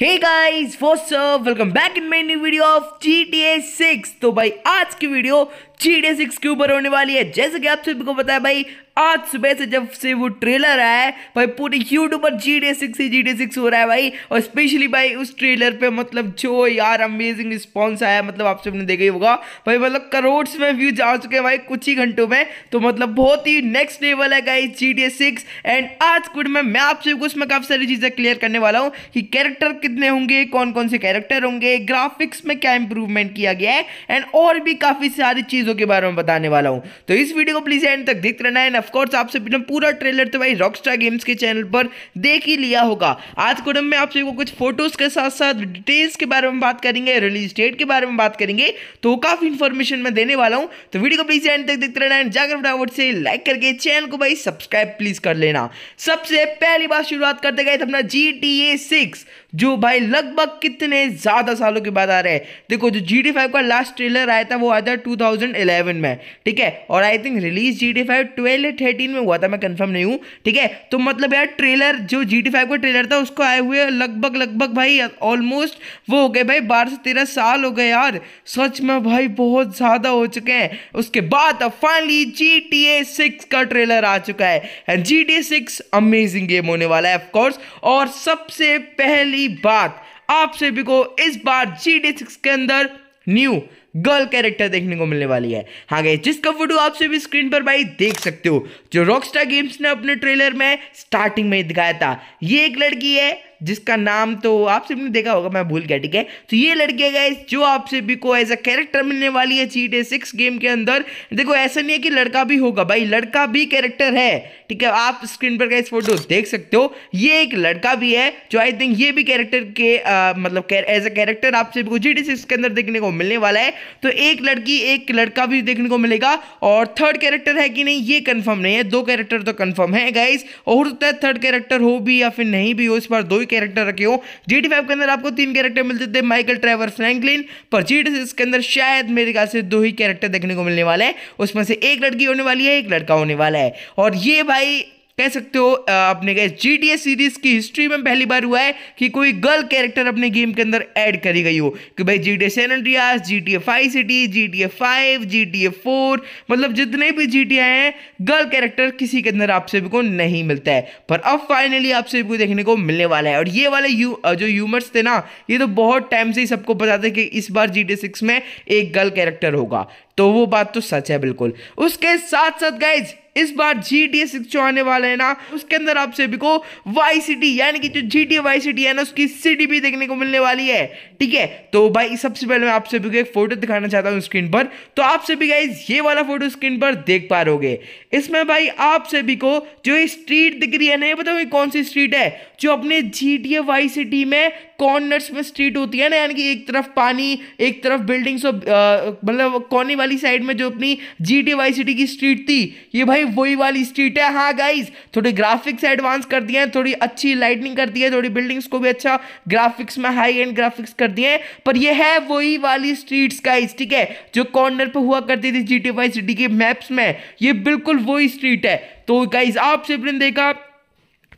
hey guys welcome back in my new video of G T A six तो भाई आज की video जी six के ऊपर होने वाली है जैसे कि आप सभी को पता है भाई आज सुबह से जब से वो ट्रेलर आया है भाई पूरी यूट्यूब पर जी डी सिक्स ही जी डी सिक्स हो रहा है भाई और स्पेशली भाई उस ट्रेलर पे मतलब जो यार अमेजिंग रिस्पॉन्स आया मतलब आप सबने देखा ही होगा भाई मतलब करोड़ में व्यूज आ चुके हैं भाई कुछ ही घंटों में तो मतलब बहुत ही नेक्स्ट लेवल है guy G D six and आज कुड में मैं आप सबको उसमें काफ़ी सारी चीज़ें क्लियर करने वाला हूँ कि कैरेक्टर कितने होंगे कौन कौन से कैरेक्टर होंगे ग्राफिक्स में क्या इंप्रूवमेंट किया गया है एंड और भी काफ़ी सारी चीज़ चीज़ों के बारे में बताने वाला हूँ तो इस वीडियो को प्लीज़ एंड तक देखते रहना एंड ऑफकोर्स आपसे एकदम पूरा ट्रेलर तो भाई रॉकस्टार गेम्स के चैनल पर देख ही लिया होगा आज को में आप सभी कुछ फोटोज़ के साथ साथ डिटेल्स के बारे में बात करेंगे रिलीज डेट के बारे में बात करेंगे तो काफ़ी इन्फॉर्मेशन मैं देने वाला हूँ तो वीडियो को प्लीज़ एंड तक देखते रहना एंड जाकर फटाफट से लाइक करके चैनल को भाई सब्सक्राइब प्लीज़ कर लेना सबसे पहली बार शुरुआत करते गए अपना जी टी ए सिक्स जो भाई लगभग कितने ज़्यादा सालों के बाद आ रहे हैं देखो जो जी डी फाइव का लास्ट ट्रेलर आया था वो आया था टू थाउजेंड 2011 में ठीक है और I think release G T five twelve thirteen में हुआ था मैं कंफर्म नहीं हूँ ठीक है तो मतलब यार ट्रेलर जो जी टी फाइव का ट्रेलर था उसको आए हुए लगभग लगभग भाई ऑलमोस्ट वो हो गए भाई बारह से तेरह साल हो गए यार सच में भाई बहुत ज़्यादा हो चुके हैं उसके बाद अब finally G T A six का ट्रेलर आ चुका है and G T A six amazing game होने वाला है ऑफकोर्स और सबसे पहली बात आप सभी को इस बार जी टी सिक्स के अंदर न्यू गर्ल कैरेक्टर देखने को मिलने वाली है हाँ गए जिसका फोटो आप सभी स्क्रीन पर भाई देख सकते हो जो रॉकस्टार गेम्स ने अपने ट्रेलर में स्टार्टिंग में दिखाया था ये एक लड़की है जिसका नाम तो आप ने देखा होगा मैं भूल गया ठीक है तो ये लड़के गए जो आप सभी को एज अ कैरेक्टर मिलने वाली है चीटे सिक्स गेम के अंदर देखो ऐसा नहीं है कि लड़का भी होगा भाई लड़का भी कैरेक्टर है ठीक है आप स्क्रीन पर गए फोटो देख सकते हो ये एक लड़का भी है जो आई थिंक ये भी कैरेक्टर के आ, मतलब एज अ कैरेक्टर आप सभी को जी सिक्स के अंदर देखने को मिलने वाला है तो एक लड़की एक लड़का भी देखने को मिलेगा और थर्ड कैरेक्टर है कि नहीं ये कन्फर्म नहीं है दो कैरेक्टर तो कन्फर्म है गाइज और होता है थर्ड कैरेक्टर हो भी या फिर नहीं भी हो इस बार दो कोई कैरेक्टर रखे हो जी टी के अंदर आपको तीन कैरेक्टर मिल जाते हैं माइकल ट्रेवर फ्रैंकलिन पर जी टी के अंदर शायद मेरे ख्याल से दो ही कैरेक्टर देखने को मिलने वाले हैं उसमें से एक लड़की होने वाली है एक लड़का होने वाला है और ये भाई कह सकते हो आपने गए जी सीरीज की हिस्ट्री में पहली बार हुआ है कि कोई गर्ल कैरेक्टर अपने गेम के अंदर ऐड करी गई हो कि भाई G T San Andreas G T F city G T five G T four मतलब जितने भी जी टी आए हैं गर्ल कैरेक्टर किसी के अंदर आप सभी को नहीं मिलता है पर अब फाइनली आप सभी को देखने को मिलने वाला है और ये वाले यू, जो यूमर्स थे ना ये तो बहुत टाइम से ही सबको पता था कि इस बार जी टी सिक्स में एक गर्ल कैरेक्टर होगा तो वो बात तो सच है बिल्कुल उसके साथ साथ गाइज इस बार जी टी ए सिक्स जो आने वाला है ना उसके अंदर आप सभी को वाई सी टी यानी कि जो G T A Y T है ना उसकी सी सिटी भी देखने को मिलने वाली है ठीक है तो भाई सबसे पहले मैं आप सभी को एक फोटो दिखाना चाहता हूँ स्क्रीन पर तो आप सभी गाइज ये वाला फोटो स्क्रीन पर देख पा रहे इसमें भाई आप सभी को जो स्ट्रीट दिख रही है ना ये बताओ कौन सी स्ट्रीट है जो अपने G T A Y C T में कॉर्नर्स में स्ट्रीट होती है ना यानी कि एक तरफ पानी एक तरफ बिल्डिंग्स और मतलब कॉर्नी वाली साइड में जो अपनी जी टी वाई सिटी की स्ट्रीट थी ये भाई वही वाली स्ट्रीट है हाँ गाइज थोड़ी ग्राफिक्स एडवांस कर दिए हैं थोड़ी अच्छी लाइटनिंग कर दी है थोड़ी बिल्डिंग्स को भी अच्छा ग्राफिक्स में हाई एंड ग्राफिक्स कर दिए हैं पर ये है वही वाली स्ट्रीट्स गाइज ठीक है जो कॉर्नर पर हुआ करती थी जी टी वाई सिटी के मैप्स में ये बिल्कुल वही स्ट्रीट है तो गाइज आप सिर्फ देखा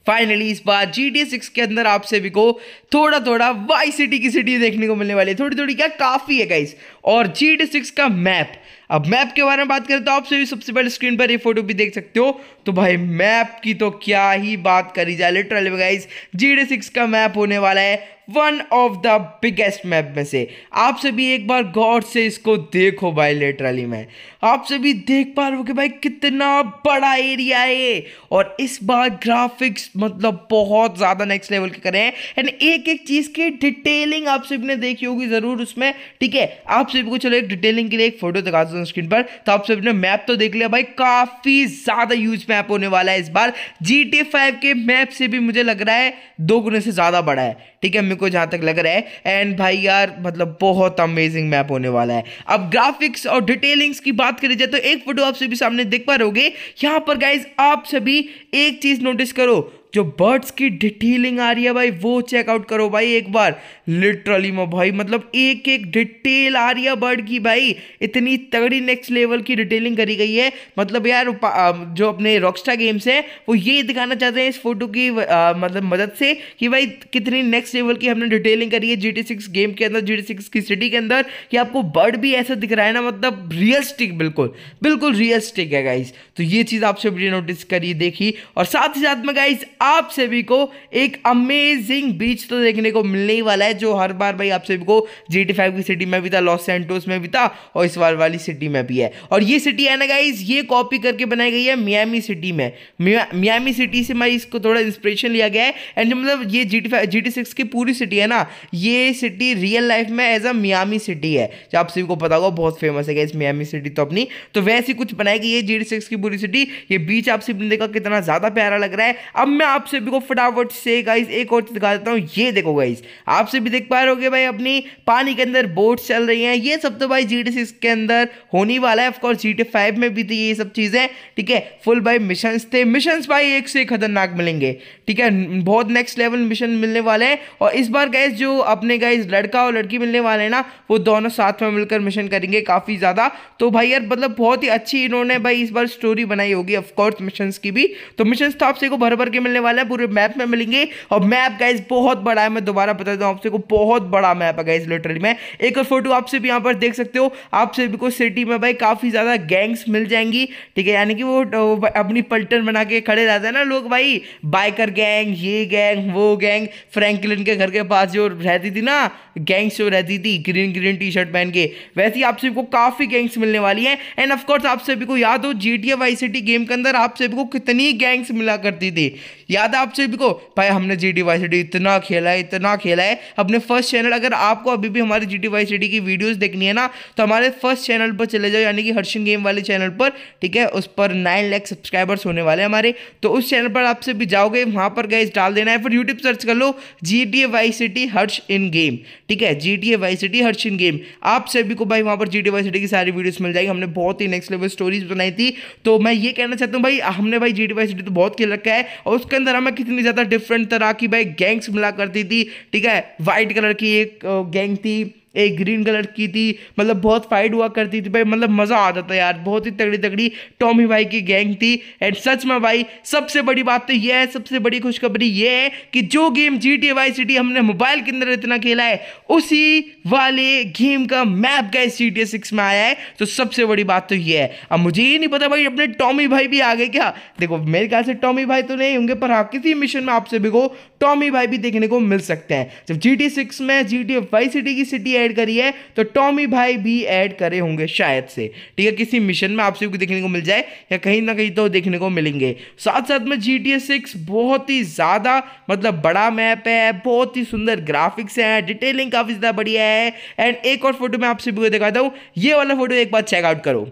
फाइनली इस बार जी टी सिक्स के अंदर आप सभी को थोड़ा थोड़ा वाई सिटी की सिटी देखने को मिलने वाली है थोड़ी थोड़ी क्या काफ़ी है गाइस और जी टी सिक्स का मैप अब मैप के बारे में बात करें तो आप सभी सबसे पहले स्क्रीन पर ये फोटो भी देख सकते हो तो भाई मैप की तो क्या ही बात करी जाए literally guys G D six का मैप होने वाला है one of the biggest map में से आप सभी एक बार गौर से इसको देखो भाई लिटरली में आप सभी देख पा रहे हो कि भाई कितना बड़ा एरिया है ये और इस बार ग्राफिक्स मतलब बहुत ज़्यादा नेक्स्ट लेवल के करें एंड एक एक चीज़ की डिटेलिंग आप सभी ने देखी होगी ज़रूर उसमें ठीक है आप सभी को चलो एक डिटेलिंग के लिए एक फ़ोटो दिखा दो सामने स्क्रीन पर तो आप सबने मैप तो देख लिया भाई काफ़ी ज़्यादा यूज मैप होने वाला है इस बार जी टी फाइव के मैप से भी मुझे लग रहा है दो गुने से ज़्यादा बड़ा है ठीक है मेरे को जहां तक लग रहा है एंड भाई यार मतलब बहुत अमेजिंग मैप होने वाला है अब ग्राफिक्स और डिटेलिंग्स की बात करी जाए तो एक फोटो आप सभी सामने देख पा रहोगे यहां पर गाइज आप सभी एक चीज़ नोटिस करो जो बर्ड्स की डिटेलिंग आ रही है भाई वो चेकआउट करो भाई एक बार लिटरली मो भाई मतलब एक एक डिटेल आ रही है बर्ड की भाई इतनी तगड़ी नेक्स्ट लेवल की डिटेलिंग करी गई है मतलब यार जो अपने रॉकस्टा गेम्स है वो ये दिखाना चाहते हैं इस फोटो की आ, मतलब मदद से कि भाई कितनी नेक्स्ट लेवल की हमने डिटेलिंग करी है जी टी सिक्स गेम के अंदर जी टी सिक्स की सिटी के अंदर कि आपको बर्ड भी ऐसा दिख रहा है ना मतलब रियलिस्टिक बिल्कुल बिल्कुल रियलिस्टिक है गाइज तो ये चीज़ आपसे नोटिस करिए देखी और साथ ही साथ में गाइज आप सभी को एक अमेजिंग बीच तो देखने को मिलने ही वाला है जो हर बार भाई आप सभी को जी टी फाइव की सिटी में भी था लॉस सेंटोस में भी था और इस बार वाली सिटी में भी है और ये सिटी है ना गाइज ये कॉपी करके बनाई गई है मियामी सिटी में मियामी सिटी से मैं इसको थोड़ा इंस्परेशन लिया गया है एंड मतलब ये जी टी सिक्स की पूरी सिटी है ना ये सिटी रियल लाइफ में एज अ मियामी सिटी है जो आप सभी को पता होगा बहुत फेमस है गाइज मियामी सिटी तो अपनी तो वैसी कुछ बनाई गई है जी सिक्स की पूरी सिटी ये बीच आप सभी ने देखा कितना ज़्यादा प्यारा लग रहा है अब मैं आप सभी को फटाफट से गाइज एक और चीज़ दिखा देता हूँ ये देखो गाइज आप सभी देख पा रहे हो भाई अपनी पानी के अंदर बोट चल रही हैं ये सब तो भाई जी टी के अंदर होने वाला है ऑफकोर्स जी टी फाइव में भी थी तो ये सब चीज़ें ठीक है फुल भाई मिशन थे मिशन भाई एक से खतरनाक मिलेंगे ठीक है बहुत नेक्स्ट लेवल मिशन मिलने वाले हैं और इस बार गैस जो अपने गैस लड़का और लड़की मिलने वाले हैं ना वो दोनों साथ में मिलकर मिशन करेंगे काफ़ी ज़्यादा तो भाई यार मतलब बहुत ही अच्छी इन्होंने भाई इस बार स्टोरी बनाई होगी ऑफकोर्स मिशन की भी तो मिशन तो आपसे को भर भर के मिलने मिलने वाला है पूरे मैप में मिलेंगे और मैप गाइज बहुत बड़ा है मैं दोबारा बता दूँ आपसे को बहुत बड़ा मैप है गाइज लिटरली में एक और फोटो आपसे भी यहाँ पर देख सकते हो आपसे भी को सिटी में भाई काफ़ी ज़्यादा गैंग्स मिल जाएंगी ठीक है यानी कि वो अपनी पल्टन बना के खड़े रहते हैं ना लोग भाई बाइकर गैंग ये गैंग वो गैंग फ्रेंकलिन के घर के पास जो रहती थी ना गैंग्स जो रहती थी ग्रीन ग्रीन टी शर्ट पहन के वैसे ही आपसे को काफ़ी गैंग्स मिलने वाली हैं एंड ऑफकोर्स आप सभी को याद हो G T Y city game के अंदर आप सभी को कितनी गैंग्स मिला करती थी याद है आप सभी को भाई हमने G T Y C D इतना खेला है इतना खेला है अपने फर्स्ट चैनल अगर आपको अभी भी हमारे G T Y C D की वीडियोस देखनी है ना तो हमारे फर्स्ट चैनल पर चले जाओ यानी कि हर्षिन गेम वाले चैनल पर ठीक है उस पर नाइन लैख सब्सक्राइबर्स होने वाले हैं हमारे तो उस चैनल पर आपसे भी जाओगे वहाँ पर गए डाल देना है फिर यूट्यूब सर्च कर लो G T Y C T Harsh in game ठीक है G T Y C T Harsh in game आप सभी को भाई वहाँ पर G D Y C T की सारी वीडियोज़ मिल जाएगी हमने बहुत ही नेक्स्ट लेवल स्टोरीज बनाई थी तो मैं ये कहना चाहता हूँ भाई हमने भाई G D Y C T तो बहुत खेल रखा है और उसका अंदर हमें कितनी ज़्यादा डिफरेंट तरह की भाई गैंग्स मिला करती थी ठीक है वाइट कलर की एक गैंग थी एक ग्रीन कलर की थी मतलब बहुत फाइट हुआ करती थी भाई मतलब मज़ा आता था यार बहुत ही तगड़ी तगड़ी टॉमी भाई की गैंग थी एंड सच में भाई सबसे बड़ी बात तो यह है सबसे बड़ी खुशखबरी यह है कि जो game G T Y city हमने मोबाइल के अंदर इतना खेला है उसी वाले गेम का मैप गए सी टी सिक्स में आया है तो सबसे बड़ी बात तो यह है अब मुझे ये नहीं पता भाई अपने टॉमी भाई भी आ गए क्या देखो मेरे ख्याल से टॉमी भाई तो नहीं होंगे पर हाँ किसी मिशन में आपसे भी को टॉमी भाई भी देखने को मिल सकते हैं जब जी टी सिक्स में जी टी वाई सिटी की सिटी है ऐड करी है तो टॉमी भाई भी ऐड करे होंगे शायद से ठीक है किसी मिशन में आप सबको देखने को मिल जाए या कहीं ना कहीं तो देखने को मिलेंगे साथ साथ में जी टी एस सिक्स बहुत ही ज़्यादा मतलब बड़ा मैप है बहुत ही सुंदर ग्राफिक्स है डिटेलिंग काफ़ी ज़्यादा बढ़िया है एंड एक और फोटो मैं आप सभी को दिखाता हूँ ये वाला फोटो एक बार चेकआउट करो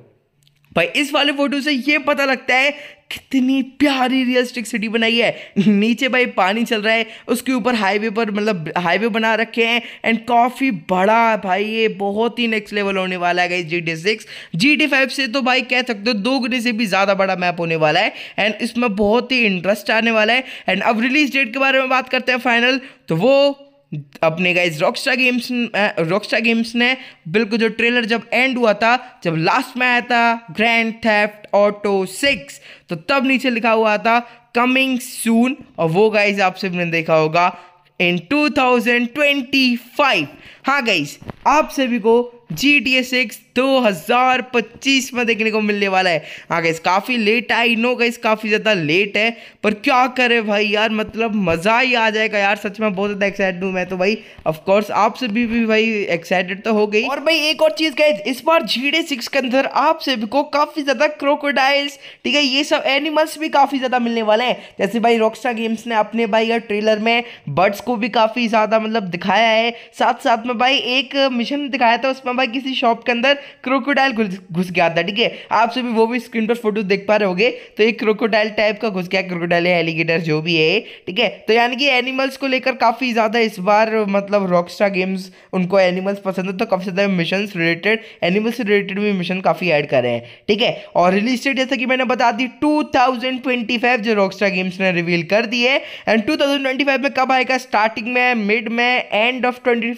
भाई इस वाले फोटो से ये पता लगता है कितनी प्यारी रियलिस्टिक सिटी बनाई है नीचे भाई पानी चल रहा है उसके ऊपर हाईवे पर मतलब हाईवे बना रखे हैं एंड काफ़ी बड़ा भाई ये बहुत ही नेक्स्ट लेवल होने वाला है G T six G T five से तो भाई कह सकते हो दो गुने से भी ज़्यादा बड़ा मैप होने वाला है एंड इसमें बहुत ही इंटरेस्ट आने वाला है एंड अब रिलीज डेट के बारे में बात करते हैं फाइनल तो वो अपने guys Rockstar Games Rockstar Games ने बिल्कुल जो ट्रेलर जब एंड हुआ था जब लास्ट में आया था ग्रैंड थेफ्ट ऑटो सिक्स तो तब नीचे लिखा हुआ था कमिंग सून और वो गाइज आप सभी ने देखा होगा इन 2025 हाँ गाइज आप सभी को जी टी ए सिक्स 2025 में देखने को मिलने वाला है हाँ गैस काफ़ी लेट आई नो गैस काफ़ी ज़्यादा लेट है पर क्या करे भाई यार मतलब मज़ा ही आ जाएगा यार सच में बहुत ज़्यादा एक्साइटेड हूँ मैं तो भाई ऑफकोर्स आपसे भी, भी भाई एक्साइटेड तो हो गई और भाई एक और चीज़ गैस इस बार झीड़े सिक्स के अंदर आप सभी को काफ़ी ज़्यादा क्रोकोडाइल्स ठीक है ये सब एनिमल्स भी काफ़ी ज़्यादा मिलने वाले हैं जैसे भाई रॉक्सा गेम्स ने अपने भाई यार ट्रेलर में बर्ड्स को भी काफ़ी ज़्यादा मतलब दिखाया है साथ साथ में भाई एक मिशन दिखाया था उसमें भाई किसी शॉप के अंदर क्रोकोडाइल घुस गया था ठीक है आप सभी वो भी स्क्रीन पर फोटो देख पा रहे होगे तो एक क्रोकोडाइल टाइप का घुस गया क्रोकोडाइल है एलिगेटर जो भी है ठीक है तो यानी कि एनिमल्स को लेकर काफ़ी ज़्यादा इस बार मतलब रॉकस्टार गेम्स उनको एनिमल्स पसंद है तो काफ़ी ज़्यादा मिशन रिलेटेड एनिमल्स रिलेटेड भी मिशन काफ़ी ऐड कर रहे हैं ठीक है और रिलीज डेट जैसा कि मैंने बता दी टू जो रॉकस्टार गेम्स ने रिवील कर दी है एंड टू में कब आएगा स्टार्टिंग में मिड में एंड ऑफ ट्वेंटी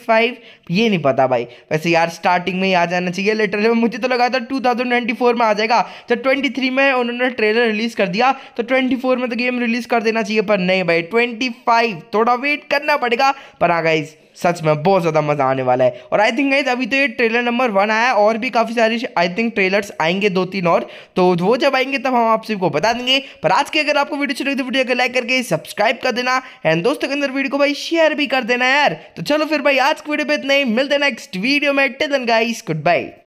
ये नहीं पता भाई वैसे यार स्टार्टिंग में ही आ जाना चाहिए लेटर है मुझे तो लगा था 2024 में आ जाएगा तो 23 में उन्होंने ट्रेलर रिलीज कर दिया तो 24 में तो गेम रिलीज कर देना चाहिए पर नहीं भाई 25 थोड़ा वेट करना पड़ेगा पर आ हाँ गई सच में बहुत ज़्यादा मज़ा आने वाला है और आई थिंक गाइज अभी तो ये ट्रेलर नंबर वन आया और भी काफ़ी सारे आई थिंक ट्रेलर्स आएंगे दो तीन और तो वो जब आएंगे तब हम आप सभी को बता देंगे पर आज के अगर आपको वीडियो अच्छी लगी तो वीडियो को लाइक करके सब्सक्राइब कर देना एंड दोस्तों के अंदर वीडियो को भाई शेयर भी कर देना यार तो चलो फिर भाई आज की वीडियो पर इतना ही मिलते नेक्स्ट वीडियो में टेदन गाइज गुड बाई